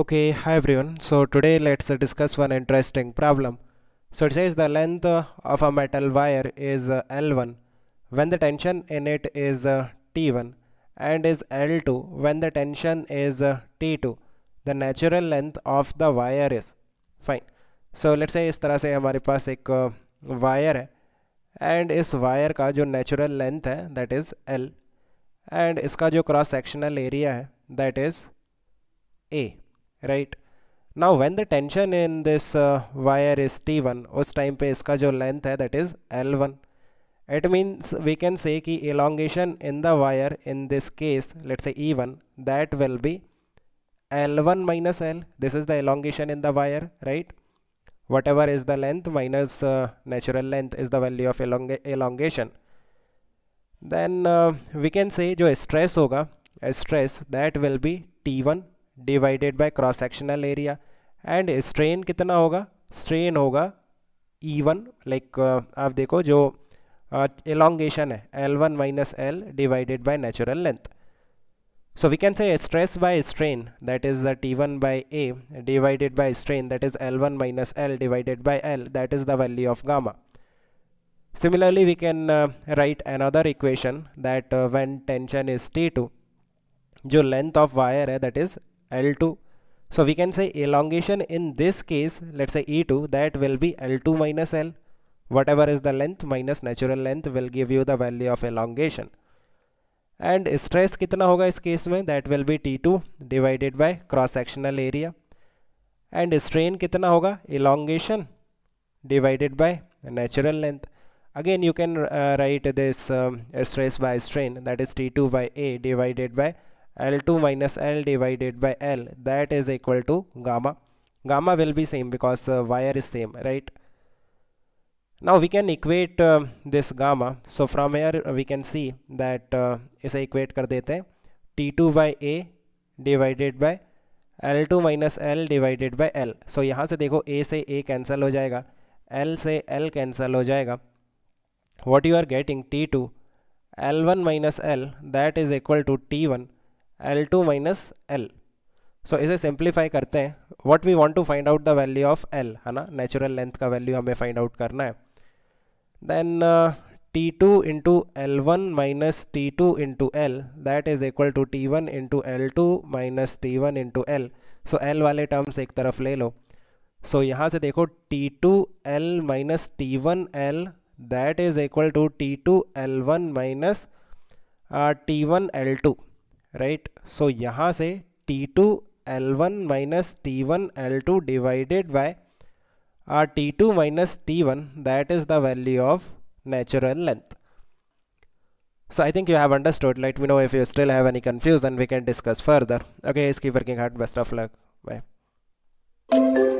Okay, hi everyone. So today let's discuss one interesting problem. So it says the length of a metal wire is L1 when the tension in it is T1 and is L2 when the tension is T2. The natural length of the wire is fine. So let's say इस तरह से हमारे पास एक wire है and इस wire का जो natural length है दैट इज़ एल एंड इसका जो क्रॉस सेक्शनल एरिया है that is A right now when the tension in this wire is T one उस टाइम पे इसका जो लेंथ है that is L one it means we can say कि elongation in the wire in this case let's say E one that will be L one minus L this is the elongation in the wire right whatever is the length minus natural length is the value of elongation then we can say जो stress होगा stress that will be T one divided by cross sectional area and strain कितना होगा strain होगा E one like आप देखो जो elongation uh, है L one minus L divided by natural length so we can say stress by strain that is the T one by A divided by strain that is L one minus L divided by L that is the value of gamma similarly we can write another equation that when tension is T two जो length of wire है that is L2. So we can say elongation in this case, let's say E2, that will be L2 minus L. Whatever is the length minus natural length will give you the value of elongation. And stress kitna hoga is case mein? That will be T2 divided by cross-sectional area. And strain kitna hoga? Elongation divided by natural length. Again, you can uh, write this um, stress by strain that is T2 by A divided by L2 minus L divided by L that is equal to gamma. Gamma will be same because uh, wire is same, right? Now we can equate uh, this gamma. So from here we can see that uh, इसे equate कर देते हैं T2 by A divided by L2 two minus L divided by L so यहाँ से देखो A से A cancel हो जाएगा L से L कैंसिल हो जाएगा what you are getting T2 L1 one minus L that is equal to T one L two minus L so इसे सिंप्लीफाई करते हैं what we want to find out the value of L है ना natural length का value हमें find out करना है then T two into L one minus T two into L that is equal to T one into L two minus T one into L so L वाले terms एक तरफ ले लो so so, यहाँ से देखो T two L minus T one L that is equal to T two L one minus T one L two Right, so यहाँ से T two L one minus T one L two divided by R T t2 minus t1. That is the value of natural length. So I think you have understood. Let me know if you still have any confusion. We can discuss further. Okay, guys, keep working hard. Best of luck. Bye.